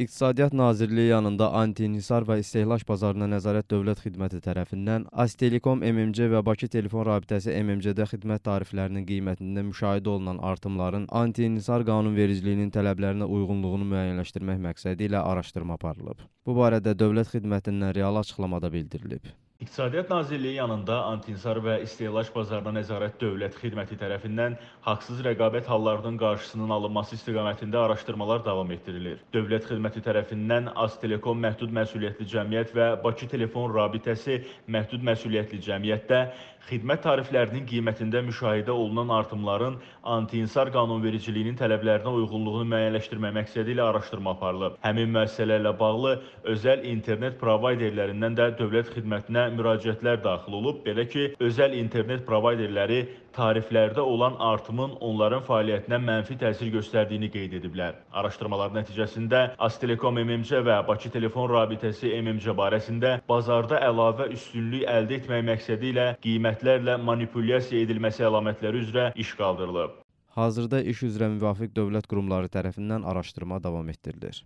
İqtisadiyyat Nazirliyi yanında anti-inhisar və istehlak bazarına nəzarət dövlət xidməti tərəfindən Astelikom MMC və Bakı telefon rabitəsi MMC-də xidmət tariflərinin qiymətində müşahidə olunan artımların anti-inhisar qanunvericiliyinin tələblərinə uyğunluğunu müəyyənləşdirmək məqsədi ilə araşdırma aparılıb. Bu barədə dövlət xidmətindən real açıqlamada bildirilib. İqtisadiyyat Nazirliyi yanında antinsar və istehlak bazarına nəzarət dövlət xidməti tərəfindən haqsız rəqabət hallarının qarşısının alınması istiqamətində araşdırmalar davam etdirilir. Dövlət xidməti tərəfindən Aztelekom məhdud məsuliyyətli cəmiyyət və Bakı Telefon Rabitəsi məhdud məsuliyyətli cəmiyyətdə xidmət tariflərinin qiymətində müşahidə olunan artımların antinsar qanunvericiliyinin tələblərinə uyğunluğunu müəyyənləşdirmə məqsədi ilə araşdırma aparılıb. Həmin müəssisələrlə bağlı özəl internet provayderlərindən də dövlət xidmətinə müraciətlər daxil olub. Belə ki, özəl internet provayderləri tariflərdə olan artımın onların fəaliyyətinə mənfi təsir göstərdiyini qeyd ediblər. Araşdırmalar nəticəsində Astelekom MMC və Bakı telefon rabitəsi MMC barəsində bazarda əlavə üstünlük əldə etmək məqsədi ilə qiymətlərlə manipulyasiya edilməsi əlamətləri üzrə iş qaldırılıb. Hazırda iş üzrə müvafiq dövlət qurumları tərəfindən araşdırma davam etdirilir.